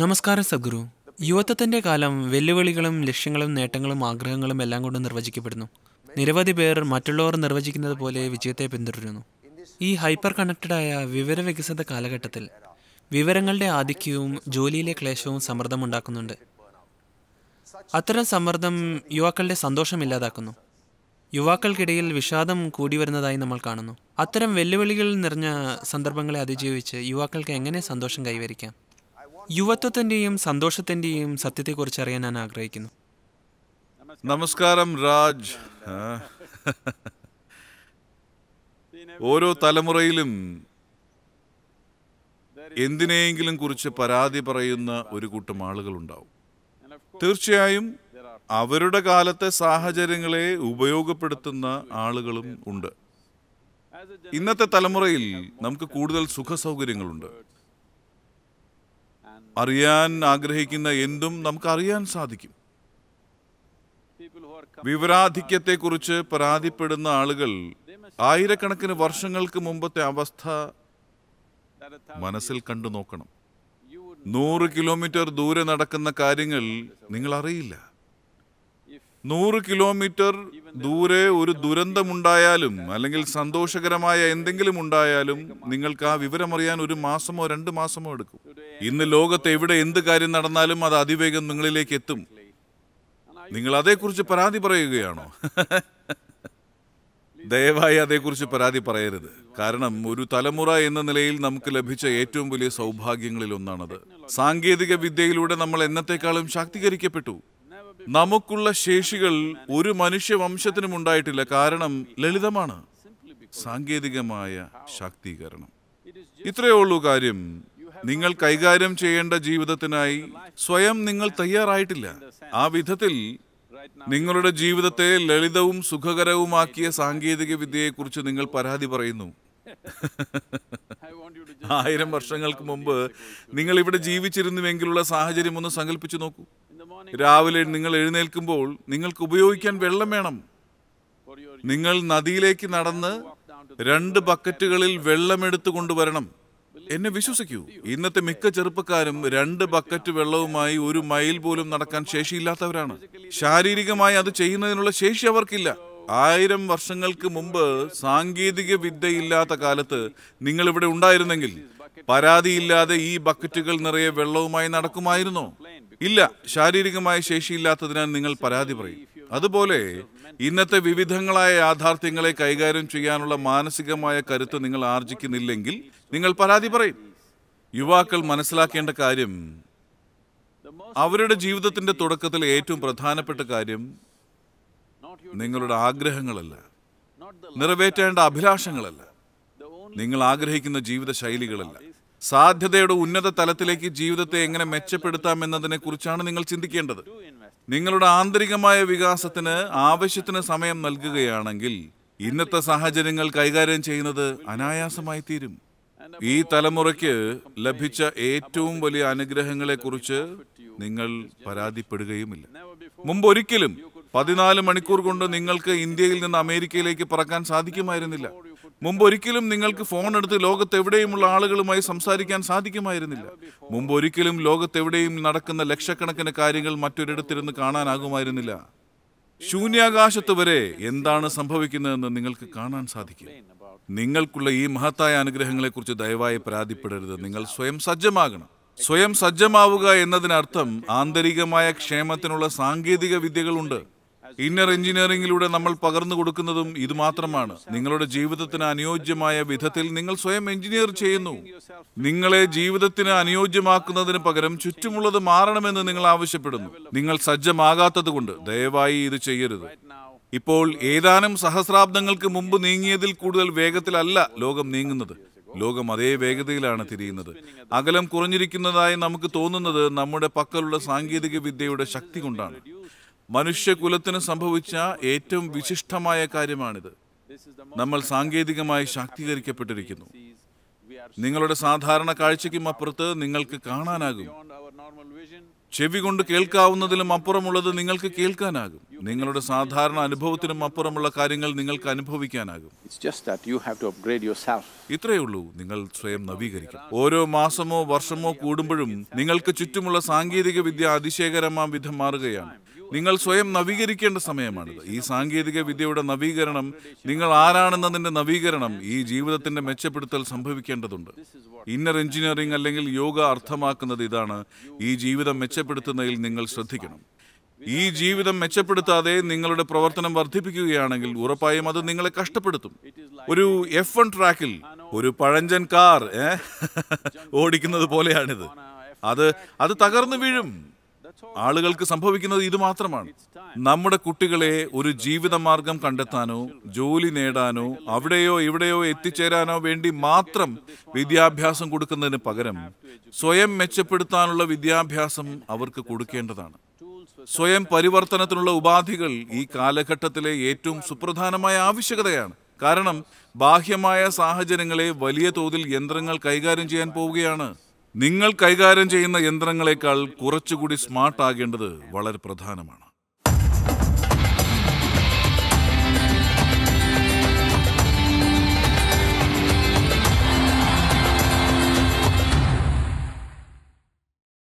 നമസ്കാരം സദ്ഗുരു യുവത്വത്തിന്റെ കാലം വെല്ലുവിളികളും ലക്ഷ്യങ്ങളും നേട്ടങ്ങളും ആഗ്രഹങ്ങളും എല്ലാം കൊണ്ട് നിർവചിക്കപ്പെടുന്നു നിരവധി പേർ മറ്റുള്ളവർ നിർവചിക്കുന്നത് പോലെ വിജയത്തെ പിന്തുടരുന്നു ഈ ഹൈപ്പർ കണക്റ്റഡായ വിവര വികസിത കാലഘട്ടത്തിൽ വിവരങ്ങളുടെ ആധിക്യവും ജോലിയിലെ ക്ലേശവും സമ്മർദ്ദം ഉണ്ടാക്കുന്നുണ്ട് അത്തരം സമ്മർദ്ദം യുവാക്കളുടെ സന്തോഷം ഇല്ലാതാക്കുന്നു യുവാക്കൾക്കിടയിൽ വിഷാദം കൂടി വരുന്നതായി നമ്മൾ കാണുന്നു അത്തരം വെല്ലുവിളികൾ നിറഞ്ഞ സന്ദർഭങ്ങളെ അതിജീവിച്ച് യുവാക്കൾക്ക് എങ്ങനെ സന്തോഷം കൈവരിക്കാം യുവത്വത്തിൻ്റെയും സന്തോഷത്തിൻ്റെയും സത്യത്തെക്കുറിച്ച് അറിയാൻ ഞാൻ ആഗ്രഹിക്കുന്നു നമസ്കാരം രാജ് ഓരോ തലമുറയിലും എന്തിനെയെങ്കിലും കുറിച്ച് പരാതി പറയുന്ന ഒരു കൂട്ടം ആളുകൾ ഉണ്ടാവും തീർച്ചയായും അവരുടെ കാലത്തെ സാഹചര്യങ്ങളെ ഉപയോഗപ്പെടുത്തുന്ന ആളുകളും ഉണ്ട് ഇന്നത്തെ തലമുറയിൽ നമുക്ക് കൂടുതൽ സുഖസൗകര്യങ്ങളുണ്ട് അറിയാൻ ആഗ്രഹിക്കുന്ന എന്തും നമുക്കറിയാൻ സാധിക്കും വിവരാധിക്യത്തെക്കുറിച്ച് പരാതിപ്പെടുന്ന ആളുകൾ ആയിരക്കണക്കിന് വർഷങ്ങൾക്ക് മുമ്പത്തെ അവസ്ഥ മനസ്സിൽ കണ്ടു നോക്കണം നൂറ് കിലോമീറ്റർ ദൂരെ നടക്കുന്ന കാര്യങ്ങൾ നിങ്ങൾ അറിയില്ല നൂറ് കിലോമീറ്റർ ദൂരെ ഒരു ദുരന്തമുണ്ടായാലും അല്ലെങ്കിൽ സന്തോഷകരമായ എന്തെങ്കിലും ഉണ്ടായാലും നിങ്ങൾക്ക് ആ വിവരമറിയാൻ ഒരു മാസമോ രണ്ട് മാസമോ എടുക്കും ഇന്ന് ലോകത്ത് എവിടെ എന്ത് കാര്യം നടന്നാലും അത് അതിവേഗം നിങ്ങളിലേക്ക് എത്തും നിങ്ങൾ അതേക്കുറിച്ച് പരാതി പറയുകയാണോ ദയവായി അതേക്കുറിച്ച് പരാതി പറയരുത് കാരണം ഒരു തലമുറ എന്ന നിലയിൽ നമുക്ക് ലഭിച്ച ഏറ്റവും വലിയ സൗഭാഗ്യങ്ങളിൽ ഒന്നാണത് സാങ്കേതിക വിദ്യയിലൂടെ നമ്മൾ എന്നത്തെക്കാളും ശാക്തീകരിക്കപ്പെട്ടു നമുക്കുള്ള ശേഷികൾ ഒരു മനുഷ്യ വംശത്തിനും ഉണ്ടായിട്ടില്ല കാരണം ലളിതമാണ് സാങ്കേതികമായ ശാക്തീകരണം ഇത്രയേ ഉള്ളൂ കാര്യം നിങ്ങൾ കൈകാര്യം ചെയ്യേണ്ട ജീവിതത്തിനായി സ്വയം നിങ്ങൾ തയ്യാറായിട്ടില്ല ആ വിധത്തിൽ നിങ്ങളുടെ ജീവിതത്തെ ലളിതവും സുഖകരവുമാക്കിയ സാങ്കേതിക വിദ്യയെക്കുറിച്ച് നിങ്ങൾ പരാതി പറയുന്നു ആയിരം വർഷങ്ങൾക്ക് മുമ്പ് നിങ്ങൾ ഇവിടെ ജീവിച്ചിരുന്നുവെങ്കിലുള്ള സാഹചര്യം ഒന്ന് സങ്കല്പിച്ചു നോക്കൂ രാവിലെ നിങ്ങൾ എഴുന്നേൽക്കുമ്പോൾ നിങ്ങൾക്ക് ഉപയോഗിക്കാൻ വെള്ളം വേണം നിങ്ങൾ നദിയിലേക്ക് നടന്ന് രണ്ട് ബക്കറ്റുകളിൽ വെള്ളമെടുത്തു കൊണ്ടുവരണം എന്നെ വിശ്വസിക്കൂ ഇന്നത്തെ മിക്ക ചെറുപ്പക്കാരും രണ്ട് ബക്കറ്റ് വെള്ളവുമായി ഒരു മൈൽ പോലും നടക്കാൻ ശേഷിയില്ലാത്തവരാണ് ശാരീരികമായി അത് ചെയ്യുന്നതിനുള്ള ശേഷി അവർക്കില്ല ആയിരം വർഷങ്ങൾക്ക് മുമ്പ് സാങ്കേതിക വിദ്യയില്ലാത്ത കാലത്ത് നിങ്ങൾ ഇവിടെ ഉണ്ടായിരുന്നെങ്കിൽ പരാതിയില്ലാതെ ഈ ബക്കറ്റുകൾ നിറയെ വെള്ളവുമായി നടക്കുമായിരുന്നോ ഇല്ല ശാരീരികമായ ശേഷിയില്ലാത്തതിനാൽ നിങ്ങൾ പരാതി പറയും അതുപോലെ ഇന്നത്തെ വിവിധങ്ങളായ യാഥാർത്ഥ്യങ്ങളെ കൈകാര്യം ചെയ്യാനുള്ള മാനസികമായ കരുത്ത് നിങ്ങൾ ആർജിക്കുന്നില്ലെങ്കിൽ നിങ്ങൾ പരാതി പറയും യുവാക്കൾ മനസ്സിലാക്കേണ്ട കാര്യം അവരുടെ ജീവിതത്തിന്റെ തുടക്കത്തിൽ ഏറ്റവും പ്രധാനപ്പെട്ട കാര്യം നിങ്ങളുടെ ആഗ്രഹങ്ങളല്ല നിറവേറ്റേണ്ട അഭിലാഷങ്ങളല്ല നിങ്ങൾ ആഗ്രഹിക്കുന്ന ജീവിത ശൈലികളല്ല സാധ്യതയുടെ ഉന്നത തലത്തിലേക്ക് ജീവിതത്തെ എങ്ങനെ മെച്ചപ്പെടുത്താം എന്നതിനെക്കുറിച്ചാണ് നിങ്ങൾ ചിന്തിക്കേണ്ടത് നിങ്ങളുടെ ആന്തരികമായ വികാസത്തിന് ആവശ്യത്തിന് സമയം നൽകുകയാണെങ്കിൽ ഇന്നത്തെ സാഹചര്യങ്ങൾ കൈകാര്യം ചെയ്യുന്നത് അനായാസമായി തീരും ഈ തലമുറയ്ക്ക് ലഭിച്ച ഏറ്റവും വലിയ അനുഗ്രഹങ്ങളെക്കുറിച്ച് നിങ്ങൾ പരാതിപ്പെടുകയുമില്ല മുമ്പ് ഒരിക്കലും പതിനാല് മണിക്കൂർ കൊണ്ട് നിങ്ങൾക്ക് ഇന്ത്യയിൽ നിന്ന് അമേരിക്കയിലേക്ക് പറക്കാൻ സാധിക്കുമായിരുന്നില്ല മുമ്പ് ഒരിക്കലും നിങ്ങൾക്ക് ഫോൺ എടുത്ത് ലോകത്തെവിടെയുമുള്ള ആളുകളുമായി സംസാരിക്കാൻ സാധിക്കുമായിരുന്നില്ല മുമ്പ് ഒരിക്കലും ലോകത്തെവിടെയും നടക്കുന്ന ലക്ഷക്കണക്കിന് കാര്യങ്ങൾ മറ്റൊരിടത്തിരുന്ന് കാണാനാകുമായിരുന്നില്ല ശൂന്യാകാശത്ത് വരെ എന്താണ് സംഭവിക്കുന്നതെന്ന് നിങ്ങൾക്ക് കാണാൻ സാധിക്കും നിങ്ങൾക്കുള്ള ഈ മഹത്തായ അനുഗ്രഹങ്ങളെക്കുറിച്ച് ദയവായി പരാതിപ്പെടരുത് നിങ്ങൾ സ്വയം സജ്ജമാകണം സ്വയം സജ്ജമാവുക എന്നതിനർത്ഥം ആന്തരികമായ ക്ഷേമത്തിനുള്ള സാങ്കേതിക വിദ്യകളുണ്ട് ഇന്നർ എഞ്ചിനീയറിംഗിലൂടെ നമ്മൾ പകർന്നു കൊടുക്കുന്നതും മാത്രമാണ് നിങ്ങളുടെ ജീവിതത്തിന് അനുയോജ്യമായ വിധത്തിൽ നിങ്ങൾ സ്വയം എഞ്ചിനീയർ ചെയ്യുന്നു നിങ്ങളെ ജീവിതത്തിന് അനുയോജ്യമാക്കുന്നതിന് പകരം ചുറ്റുമുള്ളത് മാറണമെന്ന് നിങ്ങൾ ആവശ്യപ്പെടുന്നു നിങ്ങൾ സജ്ജമാകാത്തതുകൊണ്ട് ദയവായി ഇത് ചെയ്യരുത് ഇപ്പോൾ ഏതാനും സഹസ്രാബ്ദങ്ങൾക്ക് മുമ്പ് നീങ്ങിയതിൽ കൂടുതൽ വേഗത്തിലല്ല ലോകം നീങ്ങുന്നത് ലോകം അതേ വേഗതയിലാണ് തിരിയുന്നത് അകലം കുറഞ്ഞിരിക്കുന്നതായി നമുക്ക് തോന്നുന്നത് നമ്മുടെ പക്കലുള്ള സാങ്കേതിക വിദ്യയുടെ ശക്തി കൊണ്ടാണ് മനുഷ്യകുലത്തിന് സംഭവിച്ച ഏറ്റവും വിശിഷ്ടമായ കാര്യമാണിത് നമ്മൾ സാങ്കേതികമായി ശാക്തീകരിക്കപ്പെട്ടിരിക്കുന്നു നിങ്ങളുടെ സാധാരണ കാഴ്ചയ്ക്കും അപ്പുറത്ത് നിങ്ങൾക്ക് കാണാനാകും ചെവി കൊണ്ട് കേൾക്കാവുന്നതിലും അപ്പുറമുള്ളത് നിങ്ങൾക്ക് കേൾക്കാനാകും നിങ്ങളുടെ സാധാരണ അനുഭവത്തിനും അപ്പുറമുള്ള കാര്യങ്ങൾ നിങ്ങൾക്ക് അനുഭവിക്കാനാകും ഇത്രയേ ഉള്ളൂ നിങ്ങൾ സ്വയം നവീകരിക്കും ഓരോ മാസമോ വർഷമോ കൂടുമ്പോഴും നിങ്ങൾക്ക് ചുറ്റുമുള്ള സാങ്കേതിക വിദ്യ അതിശയകരമാം വിധം മാറുകയാണ് നിങ്ങൾ സ്വയം നവീകരിക്കേണ്ട സമയമാണിത് ഈ സാങ്കേതിക വിദ്യയുടെ നവീകരണം നിങ്ങൾ ആരാണെന്നതിന്റെ നവീകരണം ഈ ജീവിതത്തിന്റെ മെച്ചപ്പെടുത്തൽ സംഭവിക്കേണ്ടതുണ്ട് ഇന്നർ എഞ്ചിനീയറിംഗ് അല്ലെങ്കിൽ യോഗ അർത്ഥമാക്കുന്നത് ഇതാണ് ഈ ജീവിതം മെച്ചപ്പെടുത്തുന്നതിൽ നിങ്ങൾ ശ്രദ്ധിക്കണം ഈ ജീവിതം മെച്ചപ്പെടുത്താതെ നിങ്ങളുടെ പ്രവർത്തനം വർദ്ധിപ്പിക്കുകയാണെങ്കിൽ ഉറപ്പായും അത് നിങ്ങളെ കഷ്ടപ്പെടുത്തും ഒരു എഫ് വൺ ട്രാക്കിൽ ഒരു പഴഞ്ചൻ കാർ ഓടിക്കുന്നത് പോലെയാണിത് അത് അത് തകർന്നു വീഴും ആളുകൾക്ക് സംഭവിക്കുന്നത് ഇത് മാത്രമാണ് നമ്മുടെ കുട്ടികളെ ഒരു ജീവിതമാർഗം കണ്ടെത്താനോ ജോലി നേടാനോ അവിടെയോ എവിടെയോ എത്തിച്ചേരാനോ വേണ്ടി മാത്രം വിദ്യാഭ്യാസം കൊടുക്കുന്നതിന് പകരം സ്വയം മെച്ചപ്പെടുത്താനുള്ള വിദ്യാഭ്യാസം അവർക്ക് കൊടുക്കേണ്ടതാണ് സ്വയം പരിവർത്തനത്തിനുള്ള ഉപാധികൾ ഈ കാലഘട്ടത്തിലെ ഏറ്റവും സുപ്രധാനമായ ആവശ്യകതയാണ് കാരണം ബാഹ്യമായ സാഹചര്യങ്ങളെ വലിയ തോതിൽ യന്ത്രങ്ങൾ കൈകാര്യം ചെയ്യാൻ പോവുകയാണ് നിങ്ങൾ കൈകാര്യം ചെയ്യുന്ന യന്ത്രങ്ങളെക്കാൾ കുറച്ചുകൂടി സ്മാർട്ട് ആകേണ്ടത് വളരെ പ്രധാനമാണ്